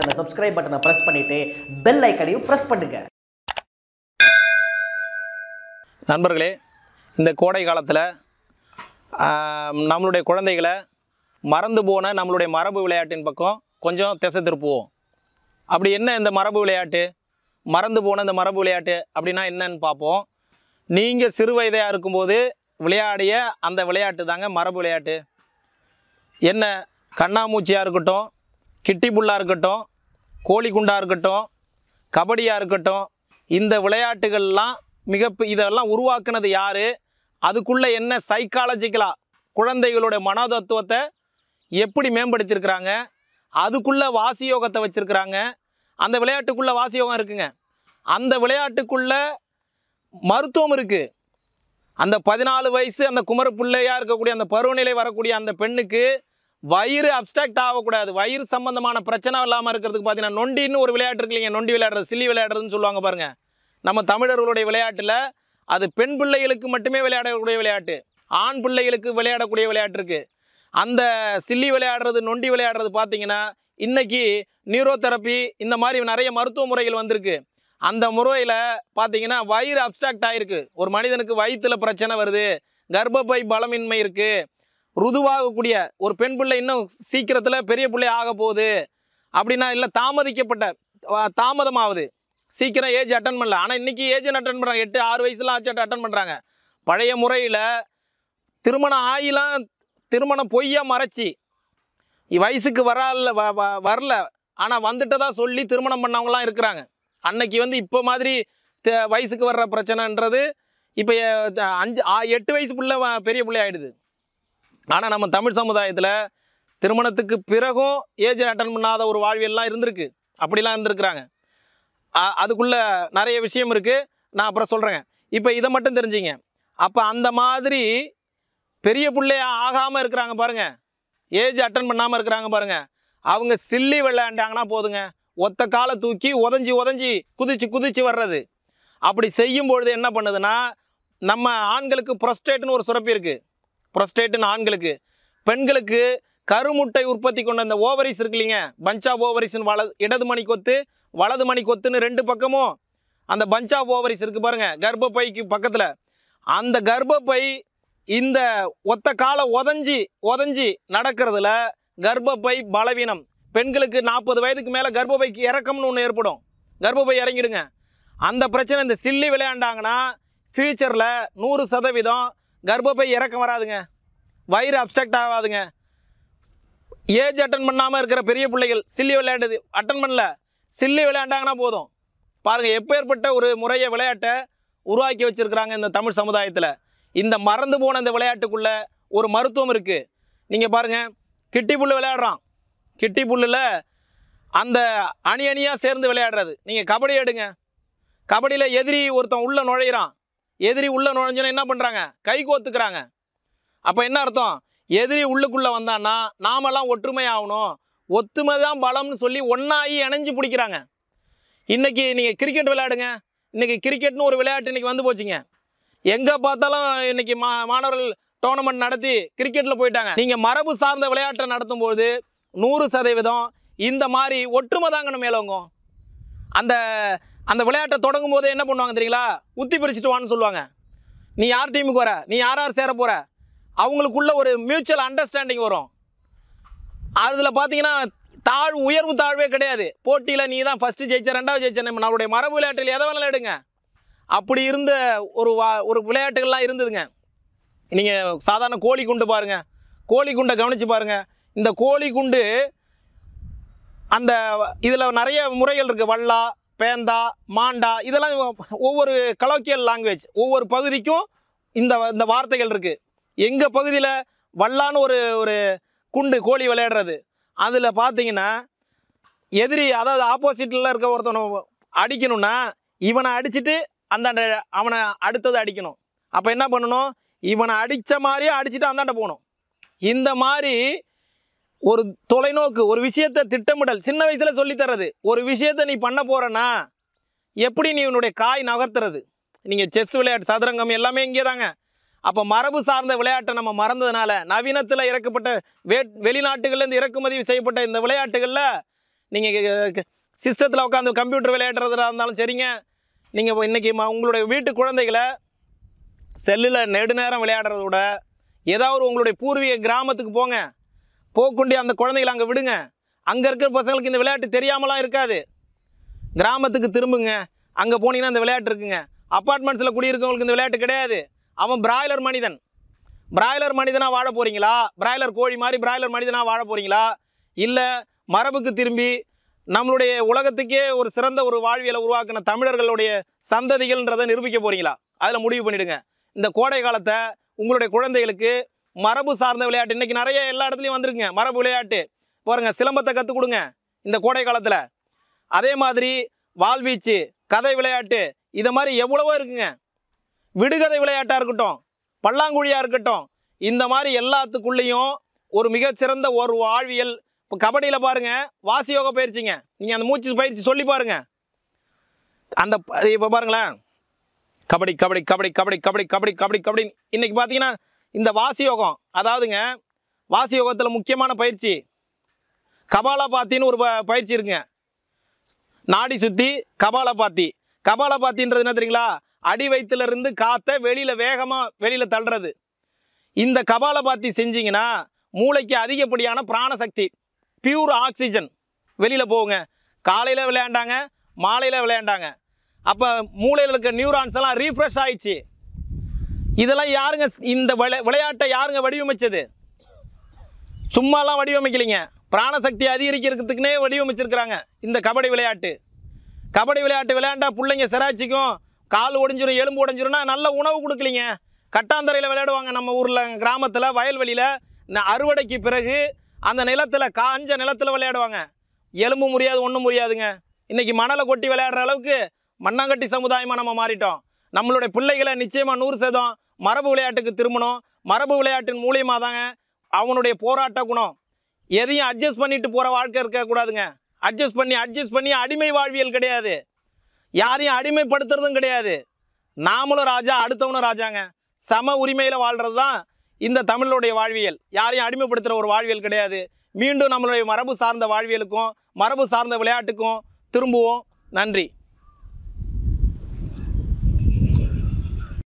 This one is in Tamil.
அந்த சப்ஸ்கிரைப் பட்டனை ப்ரெஸ் பண்ணிட்டு பெல் ஐக்கனையும் ப்ரெஸ் பண்ணுங்கள் நண்பர்களே இந்த கோடை காலத்தில் நம்மளுடைய குழந்தைகளை மறந்து போன நம்மளுடைய மரபு விளையாட்டின் பக்கம் கொஞ்சம் திசை திருப்புவோம் அப்படி என்ன இந்த மரபு விளையாட்டு மறந்து போன இந்த மரபு விளையாட்டு அப்படின்னா என்னன்னு பார்ப்போம் நீங்கள் சிறு வயதாக இருக்கும்போது விளையாடிய அந்த விளையாட்டு தாங்க மரபு விளையாட்டு என்ன கண்ணாமூச்சியாக இருக்கட்டும் கிட்டி புல்லாக இருக்கட்டும் கோழி குண்டாக இருக்கட்டும் கபடியாக இருக்கட்டும் இந்த விளையாட்டுகள்லாம் மிக இதெல்லாம் உருவாக்குனது யார் அதுக்குள்ளே என்ன சைக்காலஜிக்கலாக குழந்தைகளுடைய மனோதத்துவத்தை எப்படி மேம்படுத்தியிருக்கிறாங்க அதுக்குள்ளே வாசியோகத்தை வச்சுருக்கிறாங்க அந்த விளையாட்டுக்குள்ளே வாசியோகம் இருக்குங்க அந்த விளையாட்டுக்குள்ளே மருத்துவம் இருக்குது அந்த பதினாலு வயசு அந்த குமர பிள்ளையாக இருக்கக்கூடிய அந்த பருவநிலை வரக்கூடிய அந்த பெண்ணுக்கு வயிறு அப்டாக்ட் ஆகக்கூடாது வயிறு சம்பந்தமான பிரச்சனை இல்லாமல் இருக்கிறதுக்கு பார்த்தீங்கன்னா நொண்டின்னு ஒரு விளையாட்டு இருக்கு இல்லைங்க நொண்டி விளையாடுறது சில்லி விளையாடுறதுன்னு சொல்லுவாங்க பாருங்கள் நம்ம தமிழர்களுடைய விளையாட்டில் அது பெண் பிள்ளைகளுக்கு மட்டுமே விளையாடக்கூடிய விளையாட்டு ஆண் பிள்ளைகளுக்கு விளையாடக்கூடிய விளையாட்டு இருக்குது அந்த சில்லி விளையாடுறது நொண்டி விளையாடுறது பார்த்தீங்கன்னா இன்றைக்கி நியூரோ தெரப்பி இந்த மாதிரி நிறைய மருத்துவ முறைகள் வந்திருக்கு அந்த முறையில் பார்த்தீங்கன்னா வயிறு அப்டாக்ட் ஆகிருக்கு ஒரு மனிதனுக்கு வயிற்றில் பிரச்சனை வருது கர்ப்பப்பை பலமின்மை இருக்குது ருதுவாகக்கூடிய ஒரு பெண் பிள்ளை இன்னும் சீக்கிரத்தில் பெரிய பிள்ளை ஆக போகுது அப்படின்னா இல்லை தாமதிக்கப்பட்ட தாமதமாகுது சீக்கிரம் ஏஜ் அட்டன் பண்ணல ஆனால் இன்றைக்கி ஏஜ் அட்டன் பண்ணுறாங்க எட்டு ஆறு வயசுலாம் ஆச்சு அட்டன் பண்ணுறாங்க பழைய முறையில் திருமணம் ஆயிலாம் திருமணம் பொய்யாக மறைச்சி வயசுக்கு வ வரல ஆனால் வந்துட்டதா சொல்லி திருமணம் பண்ணவங்களாம் இருக்கிறாங்க அன்னைக்கு வந்து இப்போ மாதிரி வயசுக்கு வர்ற பிரச்சனைன்றது இப்போ அஞ்சு எட்டு வயசு பிள்ளை பெரிய பிள்ளை ஆகிடுது ஆனால் நம்ம தமிழ் சமுதாயத்தில் திருமணத்துக்கு பிறகும் ஏஜ் அட்டன் பண்ணாத ஒரு வாழ்வியெல்லாம் இருந்திருக்கு அப்படிலாம் இருந்திருக்கிறாங்க அதுக்குள்ளே நிறைய விஷயம் இருக்குது நான் அப்புறம் சொல்கிறேங்க இப்போ இதை மட்டும் தெரிஞ்சிங்க அப்போ அந்த மாதிரி பெரிய பிள்ளையாக ஆகாமல் இருக்கிறாங்க பாருங்கள் ஏஜ் அட்டன் பண்ணாமல் இருக்கிறாங்க பாருங்கள் அவங்க சில்லி விளையாண்டாங்கன்னா போதுங்க ஒத்த காலை தூக்கி உதஞ்சி உதஞ்சி குதிச்சு குதிச்சு வர்றது அப்படி செய்யும் பொழுது என்ன பண்ணுதுன்னா நம்ம ஆண்களுக்கு ப்ரொஸ்டேட்னு ஒரு சுரப்பி இருக்குது ப்ரொஸ்டேட்டுன்னு ஆண்களுக்கு பெண்களுக்கு கருமுட்டை உற்பத்தி கொண்ட அந்த ஓவரிஸ் இருக்குல்லிங்க பஞ்சா ஓவரிஸ்னு வல இடது மணி கொத்து வலது மணி கொத்துன்னு ரெண்டு பக்கமும் அந்த பஞ்சா ஓவரிஸ் இருக்குது பாருங்கள் கர்ப்பப்பைக்கு பக்கத்தில் அந்த கர்ப்பப்பை இந்த ஒத்த காலை உதஞ்சி உதஞ்சி நடக்கிறதுல கர்ப்பப்பை பலவீனம் பெண்களுக்கு நாற்பது வயதுக்கு மேலே கர்ப்பப்பைக்கு இறக்கம்னு ஒன்று ஏற்படும் கர்ப்பப்பை இறங்கிடுங்க அந்த பிரச்சனை இந்த சில்லி விளையாண்டாங்கன்னா ஃப்யூச்சரில் நூறு சதவீதம் கர்ப்பப்பை இறக்கம் வராதுங்க வயிறு அப்டக்ட் ஆகாதுங்க ஏஜ் அட்டன் பண்ணாமல் இருக்கிற பெரிய பிள்ளைகள் சில்லி விளையாண்டுது அட்டன் பண்ணல சில்லி விளையாண்டாங்கன்னா போதும் பாருங்கள் எப்பேற்பட்ட ஒரு முறையை விளையாட்டை உருவாக்கி வச்சுருக்கிறாங்க இந்த தமிழ் சமுதாயத்தில் இந்த மறந்து போன இந்த விளையாட்டுக்குள்ளே ஒரு மருத்துவம் இருக்குது நீங்கள் பாருங்கள் கிட்டி புல் விளையாடுறான் கிட்டி புல்லில் அந்த அணி அணியாக சேர்ந்து விளையாடுறது நீங்கள் கபடி எடுங்க கபடியில் எதிரி ஒருத்தன் உள்ளே நுழையிறான் எதிரி உள்ளே நுழைஞ்சோன்னா என்ன பண்ணுறாங்க கை கோத்துக்கிறாங்க அப்போ என்ன அர்த்தம் எதிரி உள்ளுக்குள்ளே வந்தான்னா நாமெல்லாம் ஒற்றுமை ஆகணும் ஒத்துமை தான் பலம்னு சொல்லி ஒன்றாகி இணைஞ்சு பிடிக்கிறாங்க இன்றைக்கி நீங்கள் கிரிக்கெட் விளையாடுங்க இன்றைக்கி கிரிக்கெட்னு ஒரு விளையாட்டு இன்றைக்கி வந்து போச்சுங்க எங்கே பார்த்தாலும் இன்றைக்கி மா மாணவர்கள் டோர்னமெண்ட் நடத்தி கிரிக்கெட்டில் போயிட்டாங்க நீங்கள் மரபு சார்ந்த விளையாட்டை நடத்தும் போது நூறு சதவீதம் இந்த மாதிரி ஒற்றுமை தாங்க மேலோங்கும் அந்த அந்த விளையாட்டை தொடங்கும் போதே என்ன பண்ணுவாங்க தெரியுங்களா உத்தி பிரிச்சுட்டு வான்னு சொல்லுவாங்க நீ யார் டீமுக்கு வர நீ யார் யார் சேர போகிற அவங்களுக்குள்ள ஒரு மியூச்சுவல் அண்டர்ஸ்டாண்டிங் வரும் அதில் பார்த்தீங்கன்னா தாழ்வு உயர்வு தாழ்வே கிடையாது போட்டியில் நீ தான் ஃபஸ்ட்டு ஜெயிச்ச ரெண்டாவது ஜெயிச்ச நம்ம நம்மளுடைய மரபு விளையாட்டில் எதை வேணாலும் எடுங்க அப்படி இருந்த ஒரு வா ஒரு விளையாட்டுகள்லாம் இருந்ததுங்க நீங்கள் சாதாரண கோழி குண்டு பாருங்கள் கோழி குண்டை கவனித்து பாருங்கள் இந்த கோழி குண்டு அந்த இதில் நிறைய முறைகள் இருக்குது வல்லா பேந்தா மாண்டா இதெல்லாம் ஒவ்வொரு கலோக்கியல் லாங்குவேஜ் ஒவ்வொரு பகுதிக்கும் இந்த இந்த வார்த்தைகள் இருக்குது எங்கள் பகுதியில் வல்லான்னு ஒரு ஒரு குண்டு கோழி விளையாடுறது அதில் பார்த்தீங்கன்னா எதிரி அதாவது ஆப்போசிட்டில் இருக்க ஒருத்தனை அடிக்கணும்னா இவனை அடிச்சுட்டு அந்தாண்ட அவனை அடுத்தது அடிக்கணும் அப்போ என்ன பண்ணணும் இவனை அடித்த மாதிரியே அடிச்சுட்டு அந்தாண்ட போகணும் இந்த மாதிரி ஒரு தொலைநோக்கு ஒரு விஷயத்தை திட்டமிடல் சின்ன வயசில் சொல்லித்தரது ஒரு விஷயத்தை நீ பண்ண போகிறனா எப்படி நீ உன்னுடைய காய் நகர்த்துறது நீங்கள் செஸ் விளையாட்டு சதுரங்கம் எல்லாமே இங்கே தாங்க அப்போ மரபு சார்ந்த விளையாட்டை நம்ம மறந்ததுனால நவீனத்தில் இறக்கப்பட்ட வே வெளிநாட்டுகள்லேருந்து இறக்குமதி செய்யப்பட்ட இந்த விளையாட்டுகளில் நீங்கள் சிஸ்டத்தில் உட்காந்து கம்ப்யூட்டர் விளையாடுறதாக இருந்தாலும் சரிங்க நீங்கள் இன்றைக்கி உங்களுடைய வீட்டு குழந்தைகளை செல்லில் நெடுநேரம் விளையாடுறத விட ஏதாவது உங்களுடைய பூர்வீக கிராமத்துக்கு போங்க போக்குண்டி அந்த குழந்தைகளை அங்கே விடுங்க அங்கே இருக்கிற பசங்களுக்கு இந்த விளையாட்டு தெரியாமலாம் இருக்காது கிராமத்துக்கு திரும்புங்க அங்கே போனீங்கன்னா இந்த விளையாட்டு இருக்குங்க அப்பார்ட்மெண்ட்ஸில் குடியிருக்கவங்களுக்கு இந்த விளையாட்டு கிடையாது அவன் பிராய்லர் மனிதன் பிராய்லர் மனிதனாக வாழ போகிறீங்களா பிராய்லர் கோழி மாதிரி பிராய்லர் மனிதனாக வாழ போகிறீங்களா இல்லை மரபுக்கு திரும்பி நம்மளுடைய உலகத்துக்கே ஒரு சிறந்த ஒரு வாழ்வியலை உருவாக்கின தமிழர்களுடைய சந்ததிகள்ன்றதை நிரூபிக்க போகிறீங்களா அதில் முடிவு பண்ணிவிடுங்க இந்த கோடை காலத்தை உங்களுடைய குழந்தைகளுக்கு மரபு சார்ந்த விளையாட்டு இன்றைக்கி நிறைய எல்லா இடத்துலையும் வந்திருக்குங்க மரபு விளையாட்டு பாருங்கள் சிலம்பத்தை கற்றுக் கொடுங்க இந்த கோடை காலத்தில் அதே மாதிரி வாழ்வீச்சு கதை விளையாட்டு இதை மாதிரி எவ்வளவோ இருக்குங்க விடுகதை விளையாட்டாக இருக்கட்டும் பல்லாங்குழியாக இருக்கட்டும் இந்த மாதிரி எல்லாத்துக்குள்ளேயும் ஒரு மிகச்சிறந்த ஒரு வாழ்வியல் இப்போ கபடியில் பாருங்கள் யோக பயிற்சிங்க நீங்கள் அந்த மூச்சு பயிற்சி சொல்லி பாருங்கள் அந்த இப்போ பாருங்களேன் கபடி கபடி கபடி கபடி கபடி கபடி கபடி கபடி இன்றைக்கி பார்த்தீங்கன்னா இந்த வாசியோகம் அதாவதுங்க வாசியோகத்தில் முக்கியமான பயிற்சி பாத்தின்னு ஒரு பயிற்சி இருக்குங்க நாடி சுற்றி கபாலபாத்தி கபாலபாத்தின்றது என்ன தெரியுங்களா அடி வயிற்றுலேருந்து காற்றை வெளியில் வேகமாக வெளியில் தள்ளுறது இந்த கபாலபாத்தி செஞ்சிங்கன்னா மூளைக்கு அதிகப்படியான பிராணசக்தி பியூர் ஆக்சிஜன் வெளியில் போகுங்க காலையில் விளையாண்டாங்க மாலையில் விளையாண்டாங்க அப்போ மூளையில் இருக்க நியூரான்ஸ் எல்லாம் ரீஃப்ரெஷ் ஆயிடுச்சு இதெல்லாம் யாருங்க இந்த விளையாட்டை யாருங்க வடிவமைச்சது சும்மாலாம் வடிவமைக்கலைங்க பிராணசக்தி அதிகரிக்கிறதுக்குன்னே வடிவமைச்சிருக்கிறாங்க இந்த கபடி விளையாட்டு கபடி விளையாட்டு விளையாண்டா பிள்ளைங்க சிராச்சிக்கும் கால் ஒடிஞ்சிரும் எலும்பு உடஞ்சிரும்னா நல்ல உணவு கொடுக்கலிங்க கட்டாந்தரையில் விளையாடுவாங்க நம்ம ஊரில் கிராமத்தில் வயல்வெளியில் அறுவடைக்கு பிறகு அந்த நிலத்தில் காஞ்ச நிலத்தில் விளையாடுவாங்க எலும்பு முடியாது ஒன்றும் முடியாதுங்க இன்றைக்கி மணலை கொட்டி விளையாடுற அளவுக்கு மண்ணாங்கட்டி சமுதாயமாக நம்ம மாறிட்டோம் நம்மளுடைய பிள்ளைகளை நிச்சயமாக நூறு சதம் மரபு விளையாட்டுக்கு திரும்பணும் மரபு விளையாட்டின் மூலியமாக தாங்க அவனுடைய போராட்ட குணம் எதையும் அட்ஜஸ்ட் பண்ணிட்டு போகிற வாழ்க்கை இருக்கக்கூடாதுங்க அட்ஜஸ்ட் பண்ணி அட்ஜஸ்ட் பண்ணி அடிமை வாழ்வியல் கிடையாது யாரையும் அடிமைப்படுத்துறதும் கிடையாது நாமளும் ராஜா அடுத்தவனும் ராஜாங்க சம உரிமையில் வாழ்கிறது தான் இந்த தமிழுடைய வாழ்வியல் யாரையும் அடிமைப்படுத்துகிற ஒரு வாழ்வியல் கிடையாது மீண்டும் நம்மளுடைய மரபு சார்ந்த வாழ்வியலுக்கும் மரபு சார்ந்த விளையாட்டுக்கும் திரும்புவோம் நன்றி